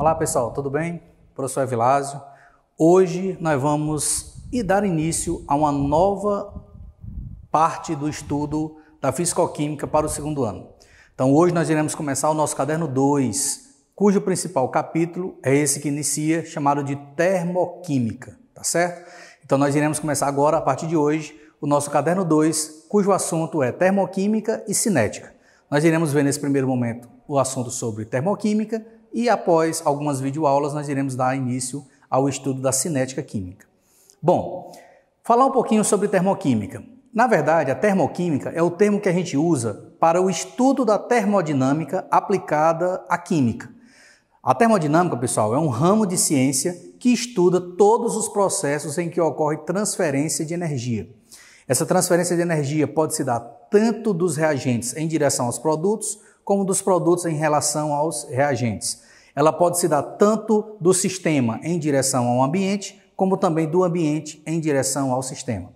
Olá pessoal, tudo bem? Professor Evilásio. Hoje nós vamos dar início a uma nova parte do estudo da Fisicoquímica para o segundo ano. Então hoje nós iremos começar o nosso caderno 2, cujo principal capítulo é esse que inicia, chamado de Termoquímica, tá certo? Então nós iremos começar agora, a partir de hoje, o nosso caderno 2, cujo assunto é Termoquímica e Cinética. Nós iremos ver nesse primeiro momento o assunto sobre termoquímica e após algumas videoaulas nós iremos dar início ao estudo da cinética química. Bom, falar um pouquinho sobre termoquímica. Na verdade, a termoquímica é o termo que a gente usa para o estudo da termodinâmica aplicada à química. A termodinâmica, pessoal, é um ramo de ciência que estuda todos os processos em que ocorre transferência de energia. Essa transferência de energia pode se dar tanto dos reagentes em direção aos produtos, como dos produtos em relação aos reagentes. Ela pode se dar tanto do sistema em direção ao ambiente, como também do ambiente em direção ao sistema.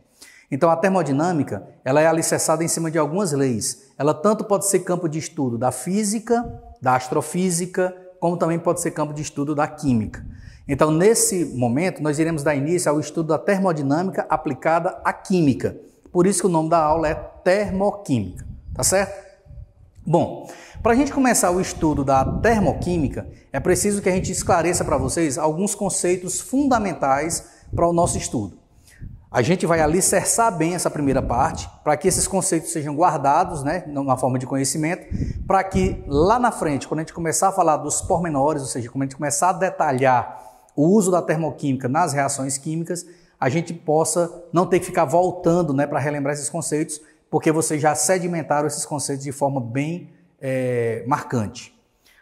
Então, a termodinâmica ela é alicerçada em cima de algumas leis. Ela tanto pode ser campo de estudo da física, da astrofísica, como também pode ser campo de estudo da química. Então, nesse momento, nós iremos dar início ao estudo da termodinâmica aplicada à química. Por isso que o nome da aula é termoquímica, tá certo? Bom, para a gente começar o estudo da termoquímica, é preciso que a gente esclareça para vocês alguns conceitos fundamentais para o nosso estudo. A gente vai alicerçar bem essa primeira parte, para que esses conceitos sejam guardados né, na forma de conhecimento, para que lá na frente, quando a gente começar a falar dos pormenores, ou seja, quando a gente começar a detalhar o uso da termoquímica nas reações químicas, a gente possa não ter que ficar voltando né, para relembrar esses conceitos, porque vocês já sedimentaram esses conceitos de forma bem é, marcante.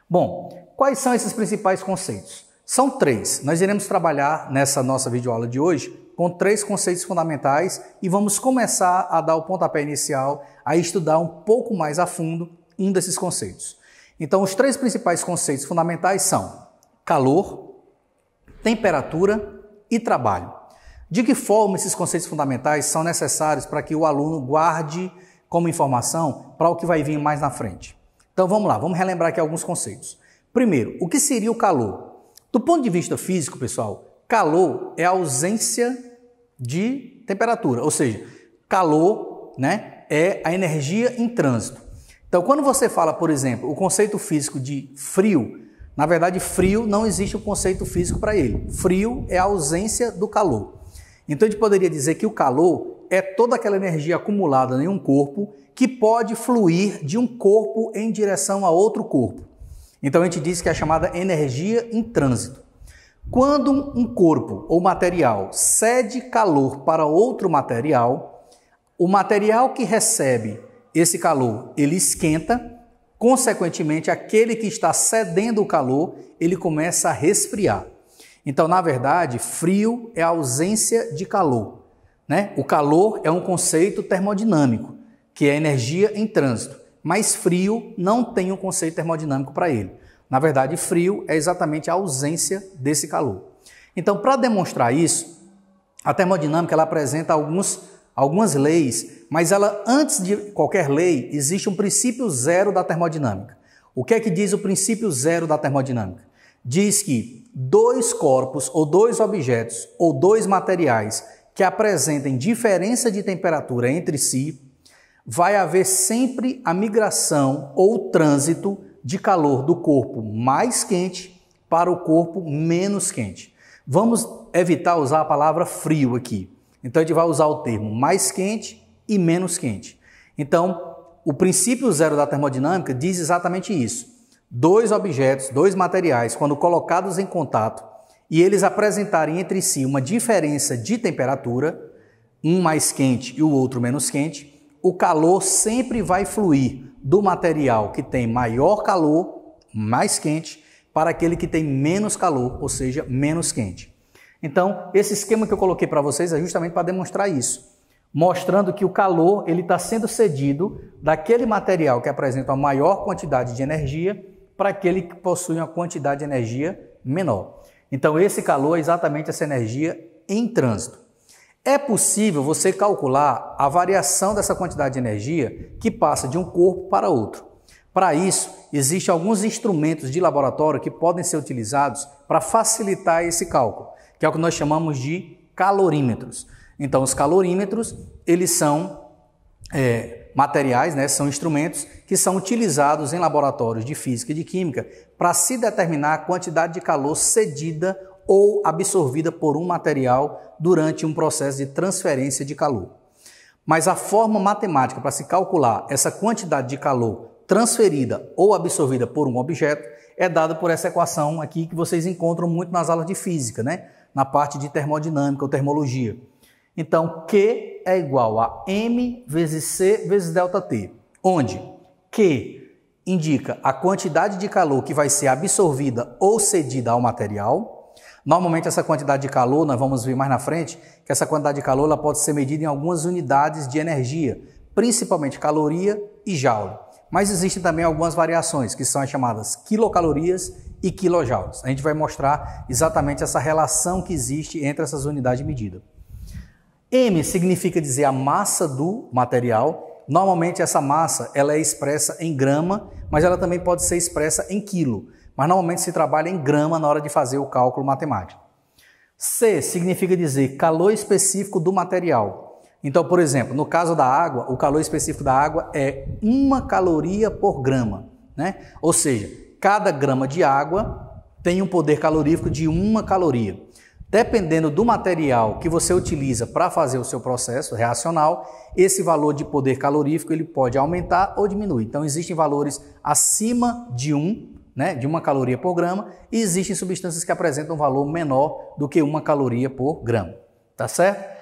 Bom, quais são esses principais conceitos? São três. Nós iremos trabalhar nessa nossa videoaula de hoje com três conceitos fundamentais e vamos começar a dar o pontapé inicial, a estudar um pouco mais a fundo um desses conceitos. Então, os três principais conceitos fundamentais são calor, temperatura e trabalho. De que forma esses conceitos fundamentais são necessários para que o aluno guarde como informação para o que vai vir mais na frente? Então vamos lá, vamos relembrar aqui alguns conceitos. Primeiro, o que seria o calor? Do ponto de vista físico, pessoal, calor é ausência de temperatura, ou seja, calor né, é a energia em trânsito. Então, quando você fala, por exemplo, o conceito físico de frio, na verdade, frio não existe o um conceito físico para ele. Frio é a ausência do calor. Então, a gente poderia dizer que o calor é toda aquela energia acumulada em um corpo que pode fluir de um corpo em direção a outro corpo. Então a gente diz que é chamada energia em trânsito. Quando um corpo ou material cede calor para outro material, o material que recebe esse calor, ele esquenta, consequentemente aquele que está cedendo o calor, ele começa a resfriar. Então, na verdade, frio é ausência de calor. Né? O calor é um conceito termodinâmico, que é energia em trânsito, mas frio não tem um conceito termodinâmico para ele. Na verdade, frio é exatamente a ausência desse calor. Então, para demonstrar isso, a termodinâmica ela apresenta alguns, algumas leis, mas ela antes de qualquer lei existe um princípio zero da termodinâmica. O que é que diz o princípio zero da termodinâmica? Diz que dois corpos ou dois objetos ou dois materiais que apresentem diferença de temperatura entre si, vai haver sempre a migração ou trânsito de calor do corpo mais quente para o corpo menos quente. Vamos evitar usar a palavra frio aqui. Então a gente vai usar o termo mais quente e menos quente. Então, o princípio zero da termodinâmica diz exatamente isso. Dois objetos, dois materiais, quando colocados em contato, e eles apresentarem entre si uma diferença de temperatura, um mais quente e o outro menos quente, o calor sempre vai fluir do material que tem maior calor, mais quente, para aquele que tem menos calor, ou seja, menos quente. Então, esse esquema que eu coloquei para vocês é justamente para demonstrar isso, mostrando que o calor ele está sendo cedido daquele material que apresenta a maior quantidade de energia para aquele que possui uma quantidade de energia menor. Então, esse calor é exatamente essa energia em trânsito. É possível você calcular a variação dessa quantidade de energia que passa de um corpo para outro. Para isso, existem alguns instrumentos de laboratório que podem ser utilizados para facilitar esse cálculo, que é o que nós chamamos de calorímetros. Então, os calorímetros, eles são é, materiais, né, são instrumentos que são utilizados em laboratórios de física e de química para se determinar a quantidade de calor cedida ou absorvida por um material durante um processo de transferência de calor. Mas a forma matemática para se calcular essa quantidade de calor transferida ou absorvida por um objeto é dada por essa equação aqui que vocês encontram muito nas aulas de física, né? na parte de termodinâmica ou termologia. Então, Q é igual a M vezes C vezes ΔT, onde Q indica a quantidade de calor que vai ser absorvida ou cedida ao material. Normalmente, essa quantidade de calor, nós vamos ver mais na frente, que essa quantidade de calor ela pode ser medida em algumas unidades de energia, principalmente caloria e joule. Mas existem também algumas variações, que são as chamadas quilocalorias e quilojoules. A gente vai mostrar exatamente essa relação que existe entre essas unidades de medida. M significa dizer a massa do material. Normalmente essa massa ela é expressa em grama, mas ela também pode ser expressa em quilo. Mas normalmente se trabalha em grama na hora de fazer o cálculo matemático. C significa dizer calor específico do material. Então, por exemplo, no caso da água, o calor específico da água é uma caloria por grama, né? Ou seja, cada grama de água tem um poder calorífico de uma caloria. Dependendo do material que você utiliza para fazer o seu processo reacional, esse valor de poder calorífico ele pode aumentar ou diminuir. Então existem valores acima de 1, um, né, de uma caloria por grama, e existem substâncias que apresentam um valor menor do que uma caloria por grama, tá certo?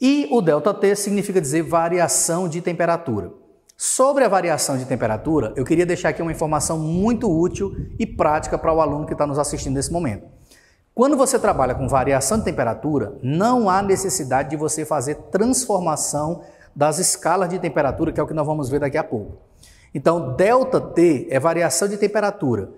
E o delta T significa dizer variação de temperatura. Sobre a variação de temperatura, eu queria deixar aqui uma informação muito útil e prática para o aluno que está nos assistindo nesse momento. Quando você trabalha com variação de temperatura, não há necessidade de você fazer transformação das escalas de temperatura, que é o que nós vamos ver daqui a pouco. Então, delta T é variação de temperatura.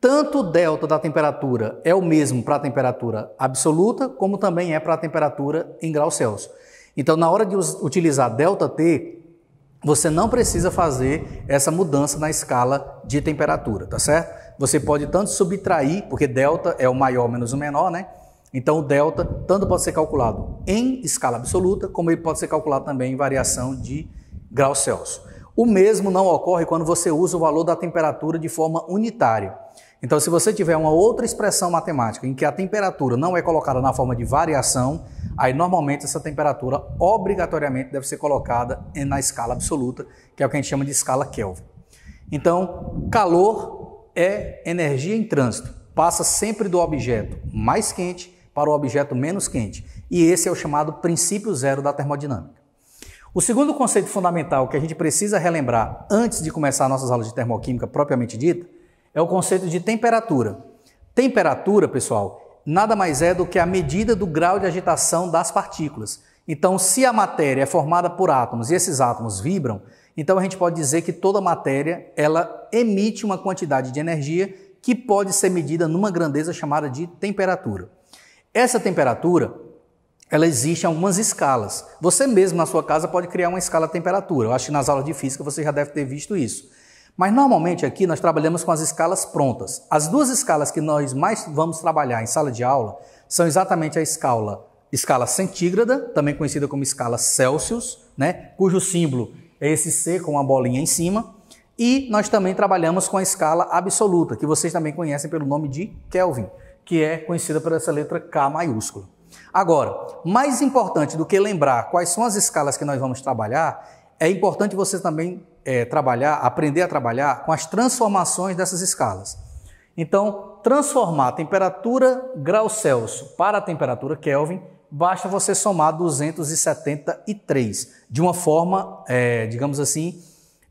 Tanto o delta da temperatura é o mesmo para a temperatura absoluta, como também é para a temperatura em graus Celsius. Então, na hora de utilizar delta T, você não precisa fazer essa mudança na escala de temperatura, tá certo? Você pode tanto subtrair, porque delta é o maior menos o menor, né? Então o delta tanto pode ser calculado em escala absoluta, como ele pode ser calculado também em variação de graus Celsius. O mesmo não ocorre quando você usa o valor da temperatura de forma unitária. Então, se você tiver uma outra expressão matemática em que a temperatura não é colocada na forma de variação, aí normalmente essa temperatura obrigatoriamente deve ser colocada na escala absoluta, que é o que a gente chama de escala Kelvin. Então, calor é energia em trânsito, passa sempre do objeto mais quente para o objeto menos quente, e esse é o chamado princípio zero da termodinâmica. O segundo conceito fundamental que a gente precisa relembrar antes de começar nossas aulas de termoquímica propriamente dita é o conceito de temperatura. Temperatura, pessoal, nada mais é do que a medida do grau de agitação das partículas. Então, se a matéria é formada por átomos e esses átomos vibram, então a gente pode dizer que toda matéria ela emite uma quantidade de energia que pode ser medida numa grandeza chamada de temperatura. Essa temperatura ela existe em algumas escalas. Você mesmo na sua casa pode criar uma escala de temperatura. Eu acho que nas aulas de física você já deve ter visto isso. Mas normalmente aqui nós trabalhamos com as escalas prontas. As duas escalas que nós mais vamos trabalhar em sala de aula são exatamente a escala, escala centígrada, também conhecida como escala Celsius, né, cujo símbolo é esse C com uma bolinha em cima, e nós também trabalhamos com a escala absoluta, que vocês também conhecem pelo nome de Kelvin, que é conhecida por essa letra K maiúscula. Agora, mais importante do que lembrar quais são as escalas que nós vamos trabalhar, é importante vocês também é, trabalhar, aprender a trabalhar com as transformações dessas escalas. Então, transformar a temperatura grau Celsius para a temperatura Kelvin, basta você somar 273, de uma forma, é, digamos assim,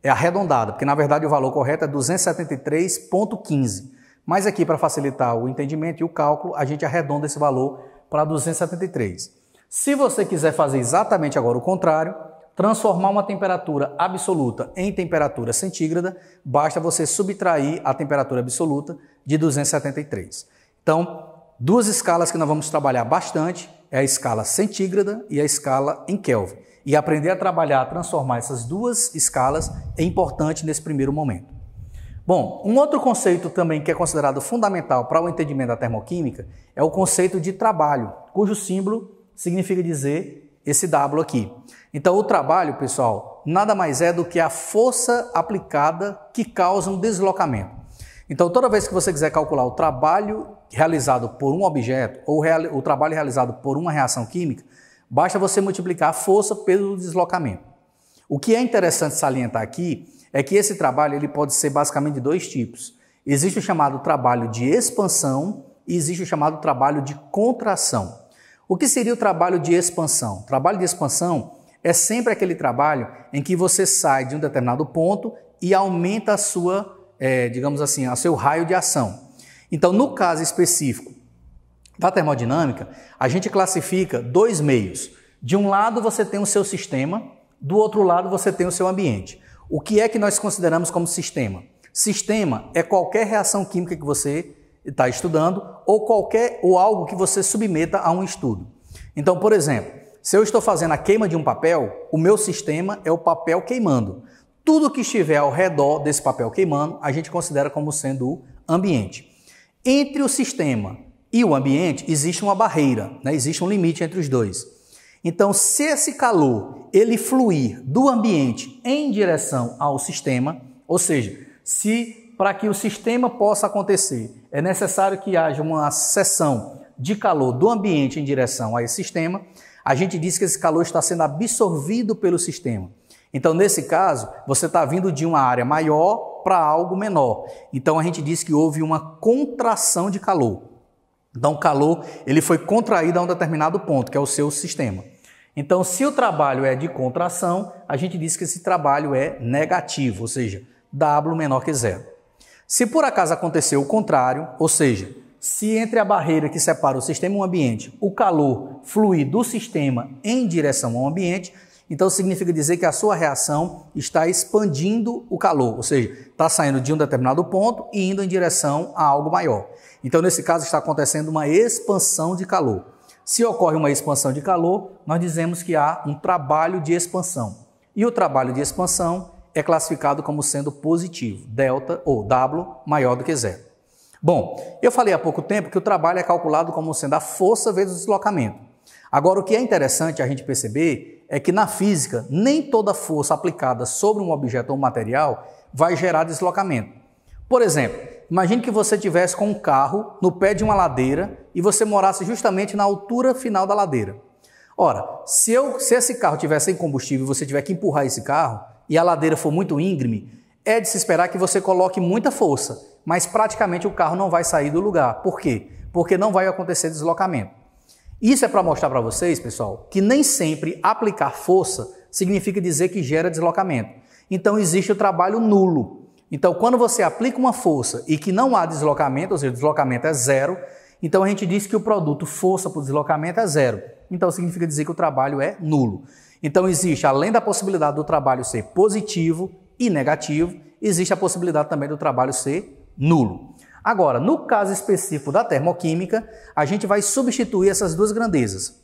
é arredondada, porque na verdade o valor correto é 273,15. Mas aqui, para facilitar o entendimento e o cálculo, a gente arredonda esse valor para 273. Se você quiser fazer exatamente agora o contrário, transformar uma temperatura absoluta em temperatura centígrada, basta você subtrair a temperatura absoluta de 273. Então, duas escalas que nós vamos trabalhar bastante é a escala centígrada e a escala em Kelvin. E aprender a trabalhar, a transformar essas duas escalas é importante nesse primeiro momento. Bom, um outro conceito também que é considerado fundamental para o entendimento da termoquímica é o conceito de trabalho, cujo símbolo significa dizer esse W aqui. Então, o trabalho, pessoal, nada mais é do que a força aplicada que causa um deslocamento. Então, toda vez que você quiser calcular o trabalho realizado por um objeto ou o trabalho realizado por uma reação química, basta você multiplicar a força pelo deslocamento. O que é interessante salientar aqui é que esse trabalho ele pode ser basicamente de dois tipos. Existe o chamado trabalho de expansão e existe o chamado trabalho de contração. O que seria o trabalho de expansão? O trabalho de expansão é sempre aquele trabalho em que você sai de um determinado ponto e aumenta a sua, é, digamos assim, o seu raio de ação. Então, no caso específico da termodinâmica, a gente classifica dois meios. De um lado você tem o seu sistema, do outro lado você tem o seu ambiente. O que é que nós consideramos como sistema? Sistema é qualquer reação química que você está estudando ou qualquer ou algo que você submeta a um estudo. Então, por exemplo, se eu estou fazendo a queima de um papel, o meu sistema é o papel queimando. Tudo que estiver ao redor desse papel queimando, a gente considera como sendo o ambiente. Entre o sistema e o ambiente existe uma barreira, né? existe um limite entre os dois. Então, se esse calor ele fluir do ambiente em direção ao sistema, ou seja, se para que o sistema possa acontecer, é necessário que haja uma seção de calor do ambiente em direção a esse sistema. A gente diz que esse calor está sendo absorvido pelo sistema. Então, nesse caso, você está vindo de uma área maior para algo menor. Então, a gente diz que houve uma contração de calor. Então, o calor ele foi contraído a um determinado ponto, que é o seu sistema. Então, se o trabalho é de contração, a gente diz que esse trabalho é negativo, ou seja, W menor que zero. Se por acaso acontecer o contrário, ou seja, se entre a barreira que separa o sistema e o ambiente, o calor fluir do sistema em direção ao ambiente, então significa dizer que a sua reação está expandindo o calor, ou seja, está saindo de um determinado ponto e indo em direção a algo maior. Então, nesse caso, está acontecendo uma expansão de calor. Se ocorre uma expansão de calor, nós dizemos que há um trabalho de expansão. E o trabalho de expansão é classificado como sendo positivo, delta ou W maior do que zero. Bom, eu falei há pouco tempo que o trabalho é calculado como sendo a força vezes o deslocamento. Agora, o que é interessante a gente perceber é que na física, nem toda força aplicada sobre um objeto ou um material vai gerar deslocamento. Por exemplo, imagine que você tivesse com um carro no pé de uma ladeira e você morasse justamente na altura final da ladeira. Ora, se, eu, se esse carro tivesse sem combustível e você tiver que empurrar esse carro, e a ladeira for muito íngreme, é de se esperar que você coloque muita força, mas praticamente o carro não vai sair do lugar. Por quê? Porque não vai acontecer deslocamento. Isso é para mostrar para vocês, pessoal, que nem sempre aplicar força significa dizer que gera deslocamento. Então existe o trabalho nulo. Então, quando você aplica uma força e que não há deslocamento, ou seja, o deslocamento é zero, então a gente diz que o produto força por deslocamento é zero. Então significa dizer que o trabalho é nulo. Então, existe, além da possibilidade do trabalho ser positivo e negativo, existe a possibilidade também do trabalho ser nulo. Agora, no caso específico da termoquímica, a gente vai substituir essas duas grandezas.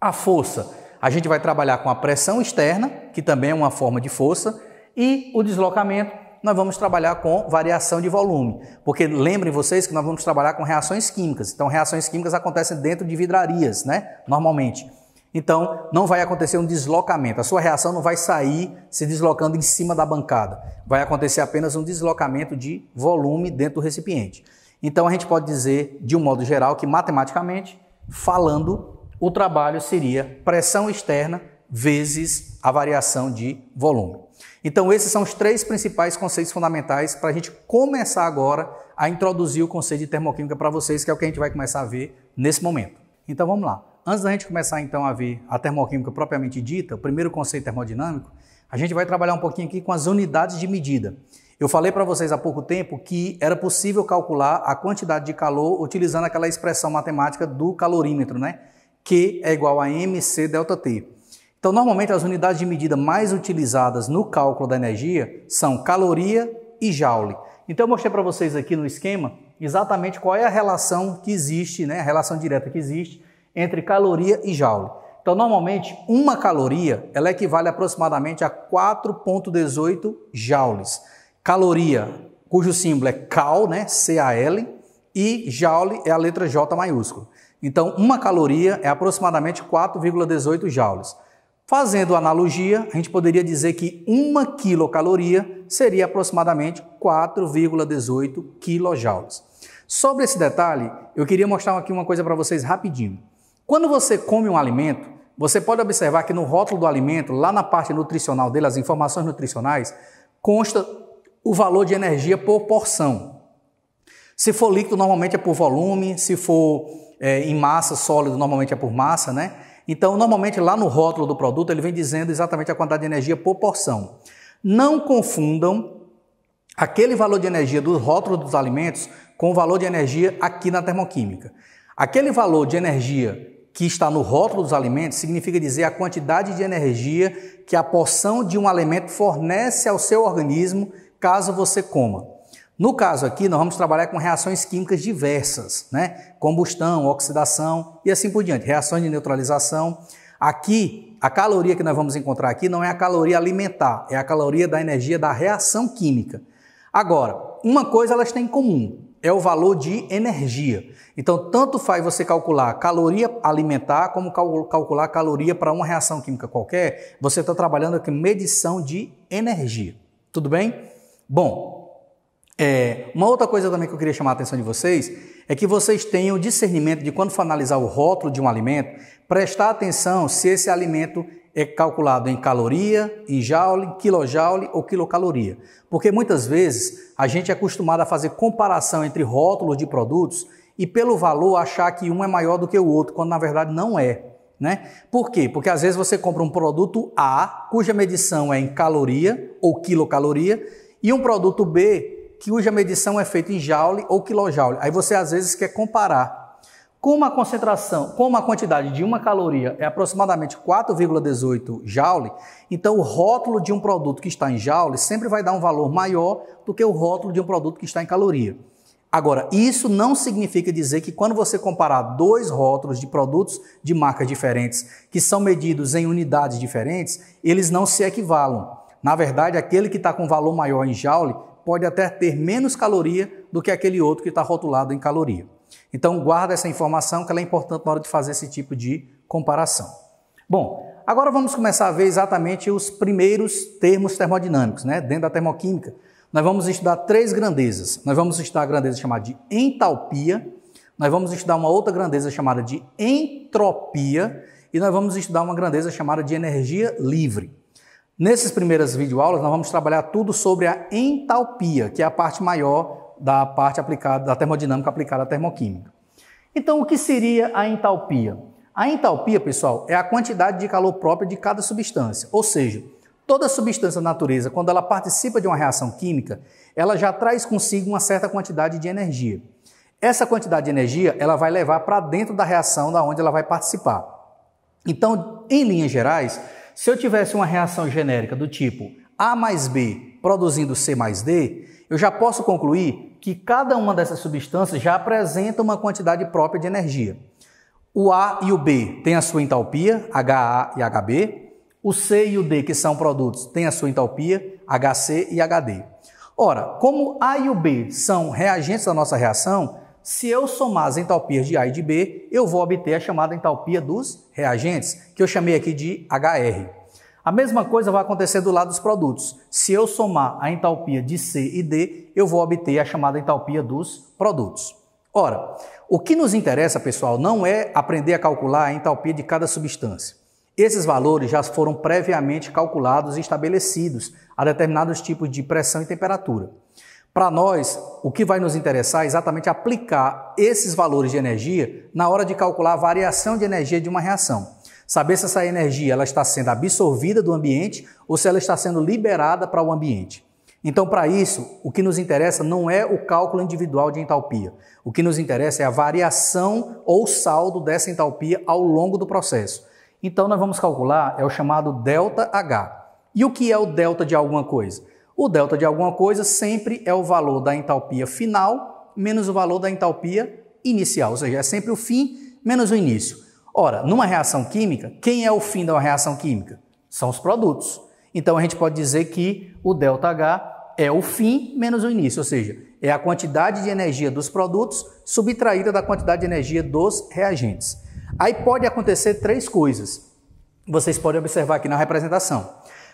A força, a gente vai trabalhar com a pressão externa, que também é uma forma de força, e o deslocamento, nós vamos trabalhar com variação de volume. Porque lembrem vocês que nós vamos trabalhar com reações químicas. Então, reações químicas acontecem dentro de vidrarias, né? Normalmente. Então, não vai acontecer um deslocamento. A sua reação não vai sair se deslocando em cima da bancada. Vai acontecer apenas um deslocamento de volume dentro do recipiente. Então, a gente pode dizer, de um modo geral, que matematicamente falando, o trabalho seria pressão externa vezes a variação de volume. Então, esses são os três principais conceitos fundamentais para a gente começar agora a introduzir o conceito de termoquímica para vocês, que é o que a gente vai começar a ver nesse momento. Então, vamos lá antes da gente começar então a ver a termoquímica propriamente dita, o primeiro conceito termodinâmico, a gente vai trabalhar um pouquinho aqui com as unidades de medida. Eu falei para vocês há pouco tempo que era possível calcular a quantidade de calor utilizando aquela expressão matemática do calorímetro, né? Q é igual a MC delta T. Então, normalmente as unidades de medida mais utilizadas no cálculo da energia são caloria e joule. Então, eu mostrei para vocês aqui no esquema exatamente qual é a relação que existe, né? A relação direta que existe entre caloria e joule. Então, normalmente, uma caloria ela equivale aproximadamente a 4,18 joules. Caloria, cujo símbolo é cal, né, C-A-L, e joule é a letra J maiúsculo. Então, uma caloria é aproximadamente 4,18 joules. Fazendo analogia, a gente poderia dizer que uma quilocaloria seria aproximadamente 4,18 quilojoules. Sobre esse detalhe, eu queria mostrar aqui uma coisa para vocês rapidinho. Quando você come um alimento, você pode observar que no rótulo do alimento, lá na parte nutricional dele, as informações nutricionais, consta o valor de energia por porção. Se for líquido, normalmente é por volume, se for é, em massa, sólido, normalmente é por massa, né? Então, normalmente lá no rótulo do produto, ele vem dizendo exatamente a quantidade de energia por porção. Não confundam aquele valor de energia do rótulo dos alimentos com o valor de energia aqui na termoquímica. Aquele valor de energia que está no rótulo dos alimentos significa dizer a quantidade de energia que a porção de um alimento fornece ao seu organismo caso você coma. No caso aqui, nós vamos trabalhar com reações químicas diversas, né? Combustão, oxidação e assim por diante, reações de neutralização. Aqui, a caloria que nós vamos encontrar aqui não é a caloria alimentar, é a caloria da energia da reação química. Agora, uma coisa elas têm em comum é o valor de energia. Então, tanto faz você calcular caloria alimentar como calcular caloria para uma reação química qualquer, você está trabalhando aqui medição de energia. Tudo bem? Bom, é, uma outra coisa também que eu queria chamar a atenção de vocês é que vocês tenham discernimento de quando for analisar o rótulo de um alimento, prestar atenção se esse alimento é calculado em caloria, em joule, quilojoule ou quilocaloria. Porque muitas vezes a gente é acostumado a fazer comparação entre rótulos de produtos e pelo valor achar que um é maior do que o outro, quando na verdade não é. Né? Por quê? Porque às vezes você compra um produto A, cuja medição é em caloria ou quilocaloria, e um produto B, cuja medição é feita em joule ou quilojoule. Aí você às vezes quer comparar. Como a concentração, com uma quantidade de uma caloria é aproximadamente 4,18 joule, então o rótulo de um produto que está em joule sempre vai dar um valor maior do que o rótulo de um produto que está em caloria. Agora, isso não significa dizer que quando você comparar dois rótulos de produtos de marcas diferentes, que são medidos em unidades diferentes, eles não se equivalam. Na verdade, aquele que está com valor maior em joule pode até ter menos caloria do que aquele outro que está rotulado em caloria. Então, guarda essa informação que ela é importante na hora de fazer esse tipo de comparação. Bom, agora vamos começar a ver exatamente os primeiros termos termodinâmicos, né? Dentro da termoquímica, nós vamos estudar três grandezas. Nós vamos estudar a grandeza chamada de entalpia, nós vamos estudar uma outra grandeza chamada de entropia e nós vamos estudar uma grandeza chamada de energia livre. Nessas primeiras videoaulas, nós vamos trabalhar tudo sobre a entalpia, que é a parte maior da parte aplicada, da termodinâmica aplicada à termoquímica. Então, o que seria a entalpia? A entalpia, pessoal, é a quantidade de calor própria de cada substância, ou seja, toda substância da natureza, quando ela participa de uma reação química, ela já traz consigo uma certa quantidade de energia. Essa quantidade de energia, ela vai levar para dentro da reação da onde ela vai participar. Então, em linhas gerais, se eu tivesse uma reação genérica do tipo A mais B produzindo C mais D, eu já posso concluir que cada uma dessas substâncias já apresenta uma quantidade própria de energia. O A e o B têm a sua entalpia, HA e HB. O C e o D, que são produtos, têm a sua entalpia, HC e HD. Ora, como A e o B são reagentes da nossa reação, se eu somar as entalpias de A e de B, eu vou obter a chamada entalpia dos reagentes, que eu chamei aqui de HR. A mesma coisa vai acontecer do lado dos produtos. Se eu somar a entalpia de C e D, eu vou obter a chamada entalpia dos produtos. Ora, o que nos interessa, pessoal, não é aprender a calcular a entalpia de cada substância. Esses valores já foram previamente calculados e estabelecidos a determinados tipos de pressão e temperatura. Para nós, o que vai nos interessar é exatamente aplicar esses valores de energia na hora de calcular a variação de energia de uma reação. Saber se essa energia ela está sendo absorvida do ambiente ou se ela está sendo liberada para o ambiente. Então, para isso, o que nos interessa não é o cálculo individual de entalpia. O que nos interessa é a variação ou saldo dessa entalpia ao longo do processo. Então, nós vamos calcular é o chamado delta H. E o que é o delta de alguma coisa? O delta de alguma coisa sempre é o valor da entalpia final menos o valor da entalpia inicial, ou seja, é sempre o fim menos o início. Ora, numa reação química, quem é o fim da reação química? São os produtos. Então a gente pode dizer que o ΔH é o fim menos o início, ou seja, é a quantidade de energia dos produtos subtraída da quantidade de energia dos reagentes. Aí pode acontecer três coisas. Vocês podem observar aqui na representação.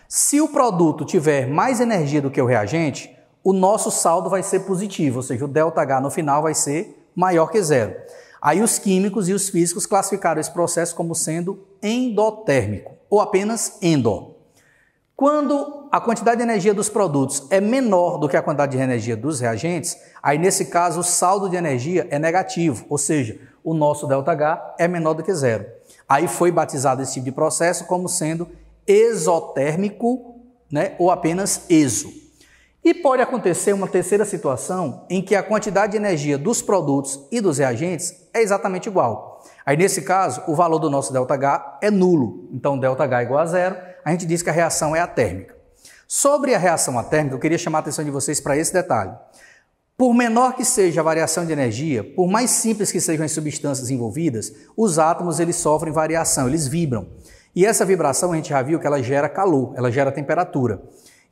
Se o produto tiver mais energia do que o reagente, o nosso saldo vai ser positivo, ou seja, o ΔH no final vai ser maior que zero. Aí os químicos e os físicos classificaram esse processo como sendo endotérmico ou apenas endo. Quando a quantidade de energia dos produtos é menor do que a quantidade de energia dos reagentes, aí nesse caso o saldo de energia é negativo, ou seja, o nosso ΔH é menor do que zero. Aí foi batizado esse tipo de processo como sendo exotérmico né, ou apenas exo. E pode acontecer uma terceira situação em que a quantidade de energia dos produtos e dos reagentes é exatamente igual. Aí nesse caso, o valor do nosso ΔH é nulo, então ΔH é igual a zero, a gente diz que a reação é atérmica. Sobre a reação atérmica, eu queria chamar a atenção de vocês para esse detalhe. Por menor que seja a variação de energia, por mais simples que sejam as substâncias envolvidas, os átomos eles sofrem variação, eles vibram. E essa vibração a gente já viu que ela gera calor, ela gera temperatura.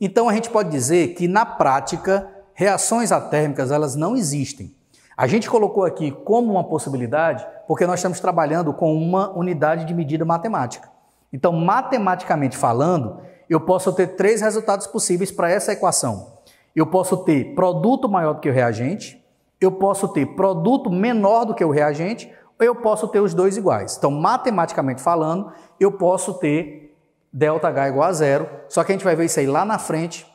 Então a gente pode dizer que na prática reações atérmicas elas não existem. A gente colocou aqui como uma possibilidade porque nós estamos trabalhando com uma unidade de medida matemática. Então, matematicamente falando, eu posso ter três resultados possíveis para essa equação. Eu posso ter produto maior do que o reagente, eu posso ter produto menor do que o reagente, ou eu posso ter os dois iguais. Então, matematicamente falando, eu posso ter ΔH é igual a zero, só que a gente vai ver isso aí lá na frente,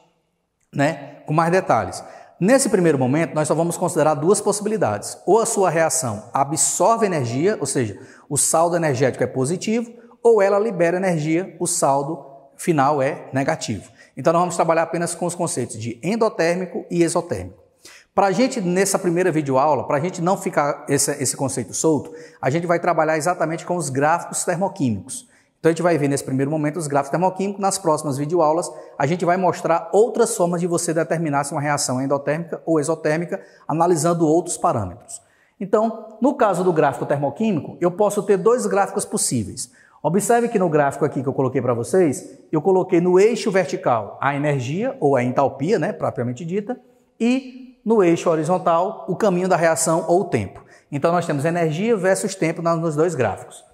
né, com mais detalhes. Nesse primeiro momento, nós só vamos considerar duas possibilidades. Ou a sua reação absorve energia, ou seja, o saldo energético é positivo, ou ela libera energia, o saldo final é negativo. Então, nós vamos trabalhar apenas com os conceitos de endotérmico e exotérmico. Para a gente, nessa primeira videoaula, para a gente não ficar esse, esse conceito solto, a gente vai trabalhar exatamente com os gráficos termoquímicos. Então a gente vai ver nesse primeiro momento os gráficos termoquímicos, nas próximas videoaulas a gente vai mostrar outras formas de você determinar se uma reação é endotérmica ou exotérmica, analisando outros parâmetros. Então, no caso do gráfico termoquímico, eu posso ter dois gráficos possíveis. Observe que no gráfico aqui que eu coloquei para vocês, eu coloquei no eixo vertical a energia, ou a entalpia, né, propriamente dita, e no eixo horizontal o caminho da reação ou o tempo. Então nós temos energia versus tempo nos dois gráficos.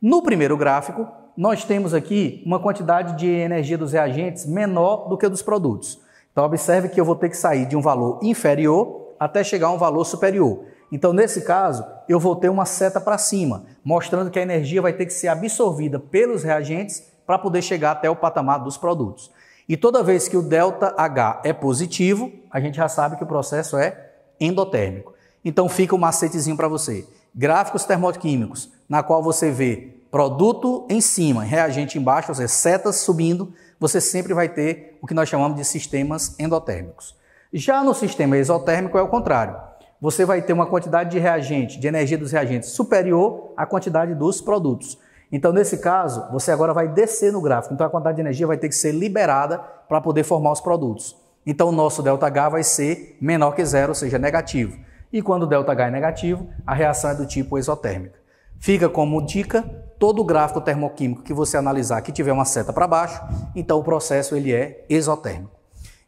No primeiro gráfico, nós temos aqui uma quantidade de energia dos reagentes menor do que a dos produtos. Então, observe que eu vou ter que sair de um valor inferior até chegar a um valor superior. Então, nesse caso, eu vou ter uma seta para cima, mostrando que a energia vai ter que ser absorvida pelos reagentes para poder chegar até o patamar dos produtos. E toda vez que o delta H é positivo, a gente já sabe que o processo é endotérmico. Então, fica o um macetezinho para você. Gráficos termoquímicos na qual você vê produto em cima, reagente embaixo, ou seja, setas subindo, você sempre vai ter o que nós chamamos de sistemas endotérmicos. Já no sistema exotérmico é o contrário. Você vai ter uma quantidade de reagente, de energia dos reagentes superior à quantidade dos produtos. Então, nesse caso, você agora vai descer no gráfico. Então, a quantidade de energia vai ter que ser liberada para poder formar os produtos. Então, o nosso ΔH vai ser menor que zero, ou seja, negativo. E quando o ΔH é negativo, a reação é do tipo exotérmica. Fica como dica, todo o gráfico termoquímico que você analisar que tiver uma seta para baixo, então o processo ele é exotérmico.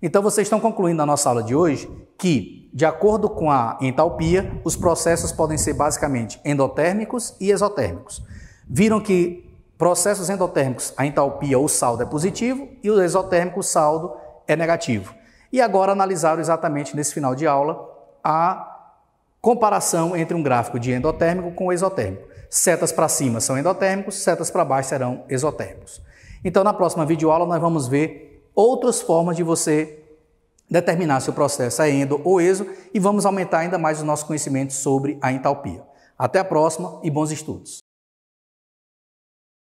Então vocês estão concluindo na nossa aula de hoje que, de acordo com a entalpia, os processos podem ser basicamente endotérmicos e exotérmicos. Viram que processos endotérmicos, a entalpia ou saldo é positivo e o exotérmico, o saldo, é negativo. E agora analisaram exatamente nesse final de aula a comparação entre um gráfico de endotérmico com o exotérmico. Setas para cima são endotérmicos, setas para baixo serão exotérmicos. Então, na próxima videoaula, nós vamos ver outras formas de você determinar se o processo é endo ou exo e vamos aumentar ainda mais o nosso conhecimento sobre a entalpia. Até a próxima e bons estudos!